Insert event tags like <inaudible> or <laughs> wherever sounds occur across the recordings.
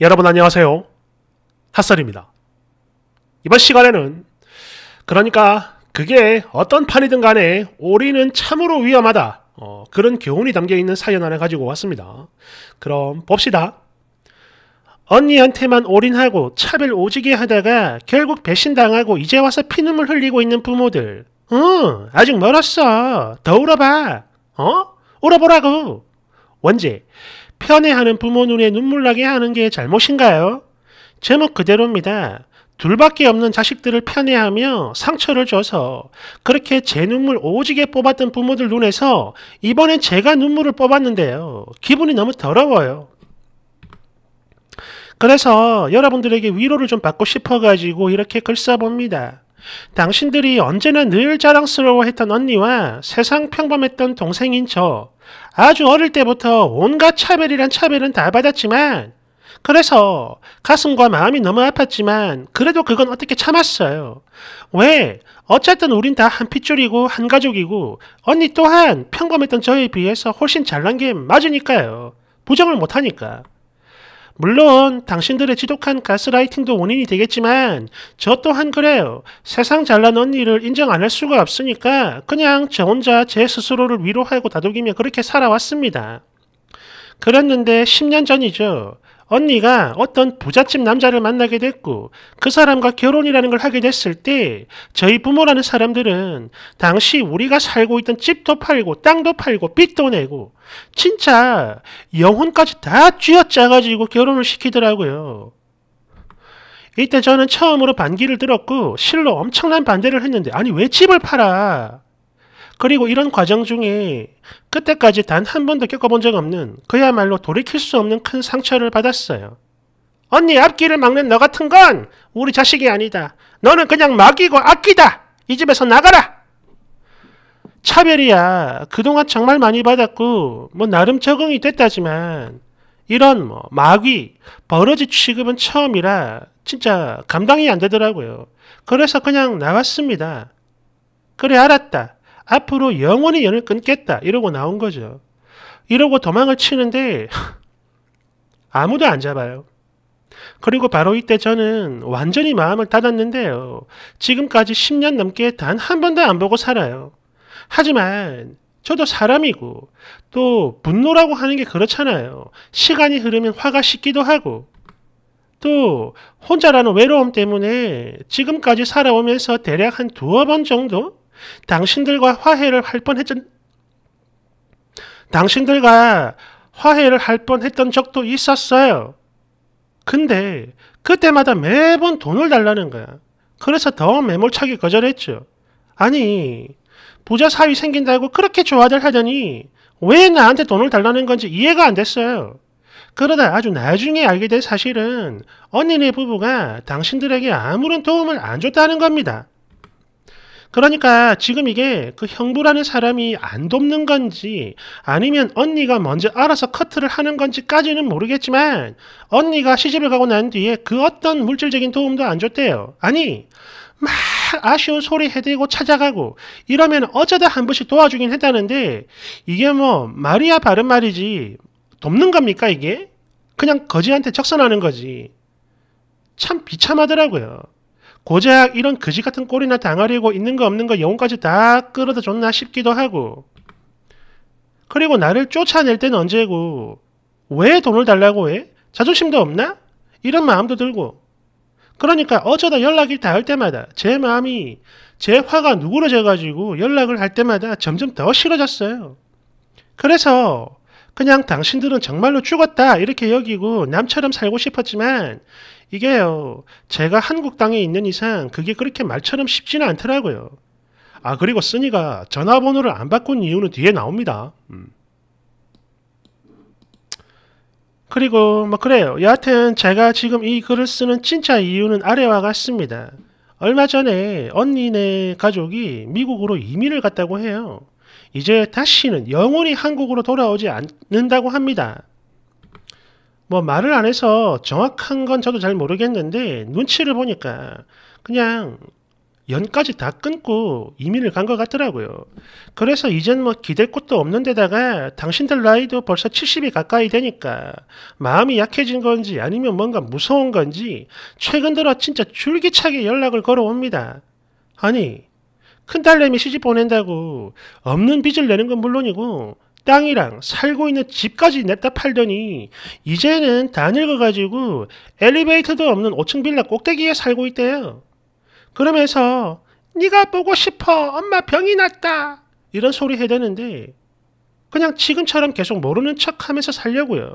여러분 안녕하세요. 핫설입니다. 이번 시간에는 그러니까 그게 어떤 판이든 간에 오리는 참으로 위험하다. 어, 그런 교훈이 담겨있는 사연 하나 가지고 왔습니다. 그럼 봅시다. 언니한테만 올인하고 차별 오지게 하다가 결국 배신당하고 이제 와서 피눈물 흘리고 있는 부모들. 응, 아직 멀었어. 더 울어봐. 어? 울어보라고. 원제 편애하는 부모 눈에 눈물 나게 하는 게 잘못인가요? 제목 그대로입니다. 둘밖에 없는 자식들을 편애하며 상처를 줘서 그렇게 제 눈물 오지게 뽑았던 부모들 눈에서 이번엔 제가 눈물을 뽑았는데요. 기분이 너무 더러워요. 그래서 여러분들에게 위로를 좀 받고 싶어가지고 이렇게 글 써봅니다. 당신들이 언제나 늘 자랑스러워했던 언니와 세상 평범했던 동생인 저, 아주 어릴 때부터 온갖 차별이란 차별은 다 받았지만 그래서 가슴과 마음이 너무 아팠지만 그래도 그건 어떻게 참았어요. 왜? 어쨌든 우린 다 한 핏줄이고 한 가족이고 언니 또한 평범했던 저에 비해서 훨씬 잘난 게 맞으니까요. 부정을 못하니까. 물론 당신들의 지독한 가스라이팅도 원인이 되겠지만 저 또한 그래요. 세상 잘난 언니를 인정 안 할 수가 없으니까 그냥 저 혼자 제 스스로를 위로하고 다독이며 그렇게 살아왔습니다. 그랬는데 10년 전이죠. 언니가 어떤 부잣집 남자를 만나게 됐고 그 사람과 결혼이라는 걸 하게 됐을 때 저희 부모라는 사람들은 당시 우리가 살고 있던 집도 팔고 땅도 팔고 빚도 내고 진짜 영혼까지 다 쥐어짜가지고 결혼을 시키더라고요. 이때 저는 처음으로 반기를 들었고 실로 엄청난 반대를 했는데 아니 왜 집을 팔아? 그리고 이런 과정 중에 그때까지 단 한 번도 겪어본 적 없는 그야말로 돌이킬 수 없는 큰 상처를 받았어요. 언니 앞길을 막는 너 같은 건 우리 자식이 아니다. 너는 그냥 막이고 아끼다. 이 집에서 나가라. 차별이야. 그동안 정말 많이 받았고 뭐 나름 적응이 됐다지만 이런 뭐 마귀, 버러지 취급은 처음이라 진짜 감당이 안 되더라고요. 그래서 그냥 나왔습니다. 그래 알았다. 앞으로 영원히 연을 끊겠다 이러고 나온 거죠. 이러고 도망을 치는데 <laughs> 아무도 안 잡아요. 그리고 바로 이때 저는 완전히 마음을 닫았는데요. 지금까지 10년 넘게 단 한 번도 안 보고 살아요. 하지만 저도 사람이고 또 분노라고 하는 게 그렇잖아요. 시간이 흐르면 화가 식기도 하고 또 혼자라는 외로움 때문에 지금까지 살아오면서 대략 한 두어 번 정도 당신들과 화해를 할 뻔했던 당신들과 화해를 할 뻔했던 적도 있었어요. 근데 그때마다 매번 돈을 달라는 거야. 그래서 더 매몰차게 거절했죠. 아니 부자 사위 생긴다고 그렇게 좋아들 하더니 왜 나한테 돈을 달라는 건지 이해가 안 됐어요. 그러다 아주 나중에 알게 된 사실은 언니네 부부가 당신들에게 아무런 도움을 안 줬다는 겁니다. 그러니까 지금 이게 그 형부라는 사람이 안 돕는 건지 아니면 언니가 먼저 알아서 커트를 하는 건지까지는 모르겠지만 언니가 시집을 가고 난 뒤에 그 어떤 물질적인 도움도 안 줬대요. 아니 막 아쉬운 소리 해대고 찾아가고 이러면 어쩌다 한 번씩 도와주긴 했다는데 이게 뭐 말이야 바른 말이지 돕는 겁니까 이게? 그냥 거지한테 적선하는 거지. 참 비참하더라고요. 고작 이런 그지 같은 꼴이나 당하려고 있는 거 없는 거 영혼까지 다 끌어다 줬나 싶기도 하고 그리고 나를 쫓아낼 땐 언제고 왜 돈을 달라고 해? 자존심도 없나? 이런 마음도 들고 그러니까 어쩌다 연락이 닿을 때마다 제 마음이 제 화가 누그러져가지고 연락을 할 때마다 점점 더 싫어졌어요. 그래서 그냥 당신들은 정말로 죽었다 이렇게 여기고 남처럼 살고 싶었지만 이게요 제가 한국 땅에 있는 이상 그게 그렇게 말처럼 쉽지는 않더라고요. 아 그리고 쓰니가 전화번호를 안 바꾼 이유는 뒤에 나옵니다. 음. 그리고 뭐 그래요. 여하튼 제가 지금 이 글을 쓰는 진짜 이유는 아래와 같습니다. 얼마 전에 언니네 가족이 미국으로 이민을 갔다고 해요. 이제 다시는 영원히 한국으로 돌아오지 않는다고 합니다. 뭐 말을 안 해서 정확한 건 저도 잘 모르겠는데 눈치를 보니까 그냥 연까지 다 끊고 이민을 간 것 같더라고요. 그래서 이젠 뭐 기댈 곳도 없는 데다가 당신들 나이도 벌써 70이 가까이 되니까 마음이 약해진 건지 아니면 뭔가 무서운 건지 최근 들어 진짜 줄기차게 연락을 걸어옵니다. 아니, 큰 딸내미 시집 보낸다고 없는 빚을 내는 건 물론이고 땅이랑 살고 있는 집까지 냈다 팔더니 이제는 다 늙어가지고 엘리베이터도 없는 5층 빌라 꼭대기에 살고 있대요. 그러면서 네가 보고 싶어 엄마 병이 났다 이런 소리 해대는데 그냥 지금처럼 계속 모르는 척하면서 살려고요.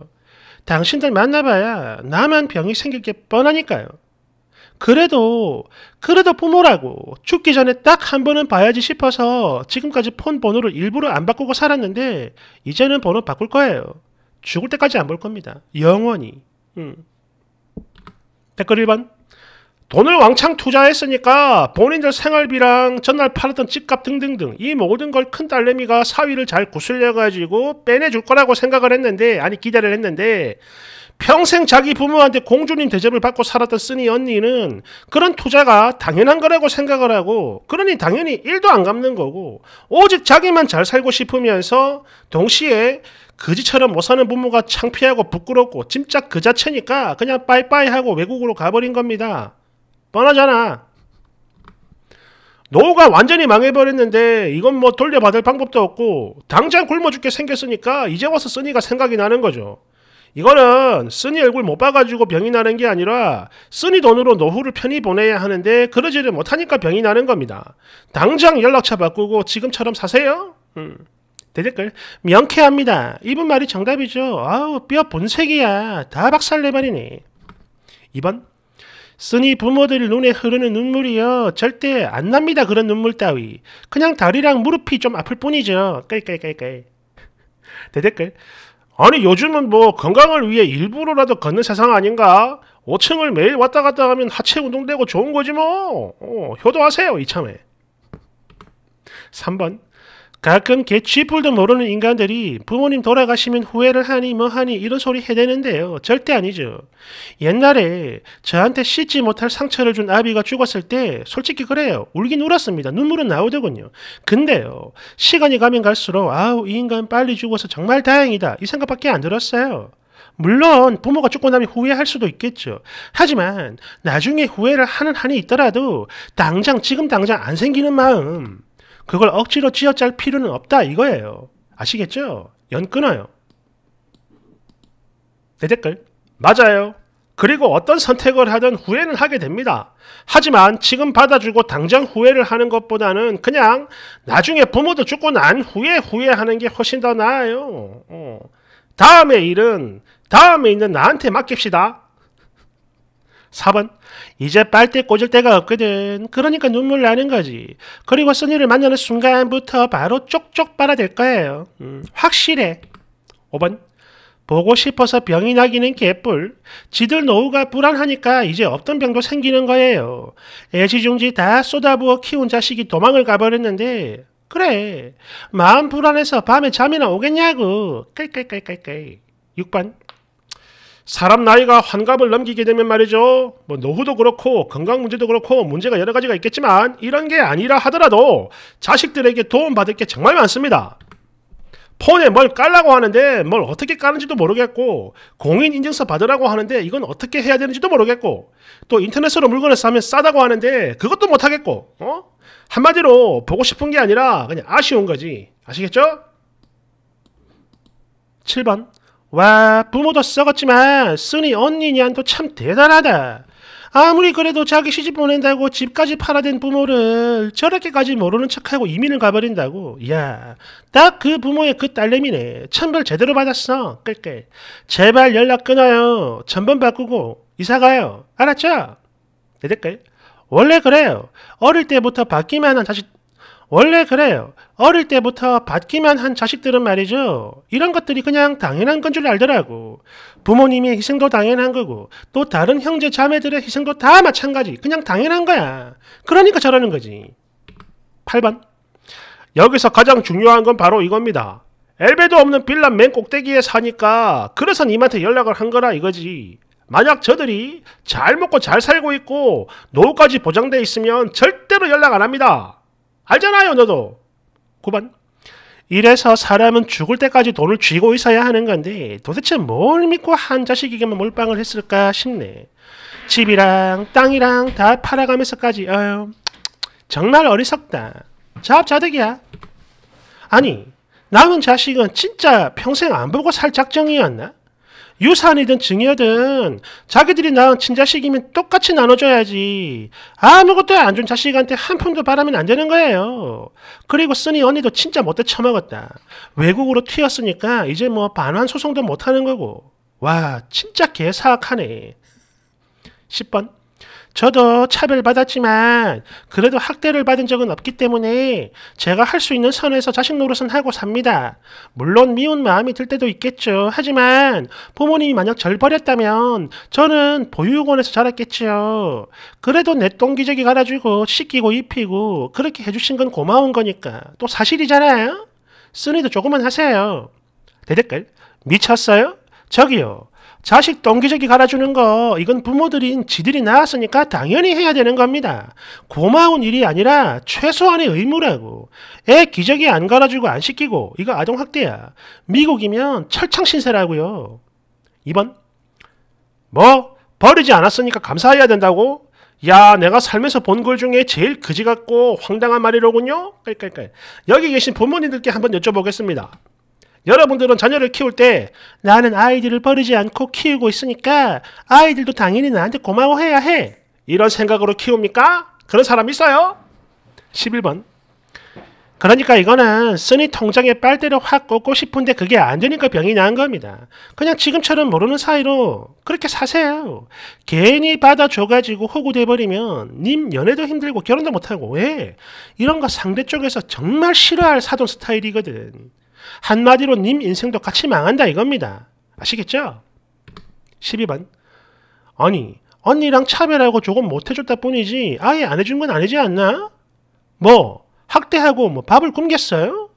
당신들 만나봐야 나만 병이 생길 게 뻔하니까요. 그래도 그래도 부모라고 죽기 전에 딱 한 번은 봐야지 싶어서 지금까지 폰 번호를 일부러 안 바꾸고 살았는데 이제는 번호 바꿀 거예요. 죽을 때까지 안 볼 겁니다. 영원히. 응. 음. 댓글 1번. 돈을 왕창 투자했으니까 본인들 생활비랑 전날 팔았던 집값 등등등 이 모든 걸 큰 딸내미가 사위를 잘 구슬려가지고 빼내줄 거라고 생각을 했는데 아니 기대를 했는데 평생 자기 부모한테 공주님 대접을 받고 살았던 쓰니 언니는 그런 투자가 당연한 거라고 생각을 하고 그러니 당연히 일도 안 갚는 거고 오직 자기만 잘 살고 싶으면서 동시에 거지처럼 못 사는 부모가 창피하고 부끄럽고 짐짝 그 자체니까 그냥 빠이빠이 하고 외국으로 가버린 겁니다. 뻔하잖아. 노후가 완전히 망해버렸는데 이건 뭐 돌려받을 방법도 없고 당장 굶어 죽게 생겼으니까 이제 와서 쓰니가 생각이 나는 거죠. 이거는 쓰니 얼굴 못 봐가지고 병이 나는 게 아니라 쓰니 돈으로 노후를 편히 보내야 하는데 그러지를 못하니까 병이 나는 겁니다. 당장 연락처 바꾸고 지금처럼 사세요. 음. 대댓글 명쾌합니다. 이분 말이 정답이죠. 아우 뼈 본색이야. 다박살내버리네 2번 쓰니 부모들 눈에 흐르는 눈물이요. 절대 안 납니다. 그런 눈물 따위. 그냥 다리랑 무릎이 좀 아플 뿐이죠. 깔깔깔깔. 대댓글 아니 요즘은 뭐 건강을 위해 일부러라도 걷는 세상 아닌가? 5층을 매일 왔다 갔다 하면 하체 운동되고 좋은 거지 뭐. 어, 효도하세요 이참에. 3번 가끔 개쥐뿔도 모르는 인간들이 부모님 돌아가시면 후회를 하니 뭐하니 이런 소리 해대는데요. 절대 아니죠. 옛날에 저한테 씻지 못할 상처를 준 아비가 죽었을 때 솔직히 그래요. 울긴 울었습니다. 눈물은 나오더군요. 근데요. 시간이 가면 갈수록 아우 이 인간 빨리 죽어서 정말 다행이다. 이 생각밖에 안 들었어요. 물론 부모가 죽고 나면 후회할 수도 있겠죠. 하지만 나중에 후회를 하는 한이 있더라도 당장 지금 당장 안 생기는 마음 그걸 억지로 쥐어짤 필요는 없다 이거예요. 아시겠죠? 연 끊어요. 내 댓글 맞아요. 그리고 어떤 선택을 하든 후회는 하게 됩니다. 하지만 지금 받아주고 당장 후회를 하는 것보다는 그냥 나중에 부모도 죽고 난 후에 후회하는 게 훨씬 더 나아요. 어. 다음의 일은 다음에 있는 나한테 맡깁시다. 4번 이제 빨대 꽂을 데가 없거든. 그러니까 눈물 나는 거지. 그리고 써니를 만나는 순간부터 바로 쪽쪽 빨아댈 거예요. 음, 확실해. 5번 보고 싶어서 병이 나기는 개뿔. 지들 노후가 불안하니까 이제 없던 병도 생기는 거예요. 애지중지 다 쏟아부어 키운 자식이 도망을 가버렸는데 그래 마음 불안해서 밤에 잠이나 오겠냐고. 깔깔깔깔깔. 6번 사람 나이가 환갑을 넘기게 되면 말이죠. 뭐 노후도 그렇고 건강 문제도 그렇고 문제가 여러 가지가 있겠지만 이런 게 아니라 하더라도 자식들에게 도움받을 게 정말 많습니다. 폰에 뭘 깔라고 하는데 뭘 어떻게 까는지도 모르겠고 공인 인증서 받으라고 하는데 이건 어떻게 해야 되는지도 모르겠고 또 인터넷으로 물건을 사면 싸다고 하는데 그것도 못 하겠고 어? 한마디로 보고 싶은 게 아니라 그냥 아쉬운 거지 아시겠죠? 7번 와 부모도 썩었지만 쓰니 언니냐도 참 대단하다. 아무리 그래도 자기 시집 보낸다고 집까지 팔아댄 부모를 저렇게까지 모르는 척하고 이민을 가버린다고. 이야, 딱 그 부모의 그 딸내미네. 천벌 제대로 받았어. 끌끌. 제발 연락 끊어요. 전번 바꾸고 이사가요. 알았죠? 대댓글. 원래 그래요. 어릴 때부터 바뀌면 다시 원래 그래요. 어릴 때부터 받기만 한 자식들은 말이죠. 이런 것들이 그냥 당연한 건 줄 알더라고. 부모님의 희생도 당연한 거고, 또 다른 형제 자매들의 희생도 다 마찬가지. 그냥 당연한 거야. 그러니까 저러는 거지. 8번. 여기서 가장 중요한 건 바로 이겁니다. 엘베도 없는 빌라맨 꼭대기에 사니까 그래서 님한테 연락을 한 거라 이거지. 만약 저들이 잘 먹고 잘 살고 있고 노후까지 보장돼 있으면 절대로 연락 안 합니다. 알잖아요, 너도. 9번. 이래서 사람은 죽을 때까지 돈을 쥐고 있어야 하는 건데 도대체 뭘 믿고 한 자식에게만 몰빵을 했을까 싶네. 집이랑 땅이랑 다 팔아가면서까지 어휴, 정말 어리석다. 자업자득이야. 아니 남은 자식은 진짜 평생 안 보고 살 작정이었나? 유산이든 증여든 자기들이 낳은 친자식이면 똑같이 나눠줘야지 아무것도 안 준 자식한테 한 푼도 바라면 안 되는 거예요. 그리고 쓰니 언니도 진짜 못돼 처먹었다. 외국으로 튀었으니까 이제 뭐 반환 소송도 못하는 거고 와 진짜 개 사악하네. 10번 저도 차별받았지만 그래도 학대를 받은 적은 없기 때문에 제가 할 수 있는 선에서 자식 노릇은 하고 삽니다. 물론 미운 마음이 들 때도 있겠죠. 하지만 부모님이 만약 절 버렸다면 저는 보육원에서 자랐겠지요. 그래도 내 똥기저귀 갈아주고 씻기고 입히고 그렇게 해주신 건 고마운 거니까 또 사실이잖아요. 쓰니도 조금만 하세요. 대댓글 미쳤어요? 저기요. 자식 똥기저기 갈아주는 거 이건 부모들인 지들이 낳았으니까 당연히 해야 되는 겁니다. 고마운 일이 아니라 최소한의 의무라고. 애 기저귀 안 갈아주고 안시키고 이거 아동학대야. 미국이면 철창신세라고요. 2번 뭐 버리지 않았으니까 감사해야 된다고? 야 내가 살면서 본 글 중에 제일 그지 같고 황당한 말이로군요. 깔깔깔. 여기 계신 부모님들께 한번 여쭤보겠습니다. 여러분들은 자녀를 키울 때 나는 아이들을 버리지 않고 키우고 있으니까 아이들도 당연히 나한테 고마워해야 해. 이런 생각으로 키웁니까? 그런 사람 있어요? 11번. 그러니까 이거는 쓰니 통장에 빨대를 확 꽂고 싶은데 그게 안 되니까 병이 난 겁니다. 그냥 지금처럼 모르는 사이로 그렇게 사세요. 괜히 받아줘가지고 호구돼버리면 님 연애도 힘들고 결혼도 못하고 왜? 이런 거 상대 쪽에서 정말 싫어할 사돈 스타일이거든. 한마디로 님 인생도 같이 망한다 이겁니다. 아시겠죠? 12번. 아니, 언니랑 차별하고 조금 못해줬다 뿐이지 아예 안 해준 건 아니지 않나? 뭐, 학대하고 뭐 밥을 굶겠어요?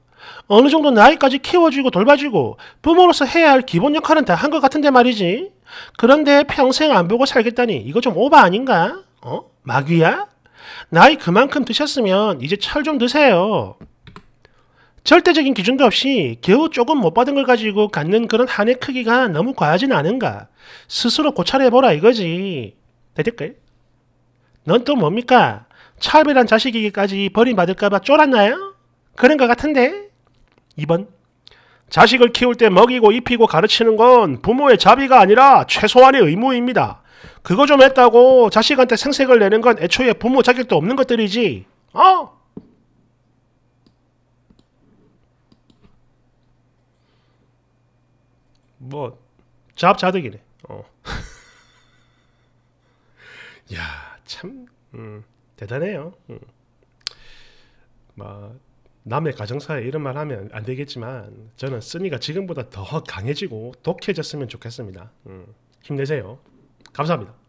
어느 정도 나이까지 키워주고 돌봐주고 부모로서 해야 할 기본 역할은 다 한 것 같은데 말이지. 그런데 평생 안 보고 살겠다니 이거 좀 오바 아닌가? 어? 마귀야? 나이 그만큼 드셨으면 이제 철 좀 드세요. 절대적인 기준도 없이 겨우 조금 못 받은 걸 가지고 갖는 그런 한의 크기가 너무 과하진 않은가? 스스로 고찰해보라 이거지. 대댓글. 넌 또 뭡니까? 차별한 자식이기까지 버림받을까봐 쫄았나요? 그런 것 같은데? 2번. 자식을 키울 때 먹이고 입히고 가르치는 건 부모의 자비가 아니라 최소한의 의무입니다. 그거 좀 했다고 자식한테 생색을 내는 건 애초에 부모 자격도 없는 것들이지. 어? 뭐잡자득이네 어. <laughs> 야, 참 음, 대단해요. 음. 남의 가정사에 이런 말 하면 안 되겠지만 저는 쓰니가 지금보다 더 강해지고 독해졌으면 좋겠습니다. 음, 힘내세요. 감사합니다.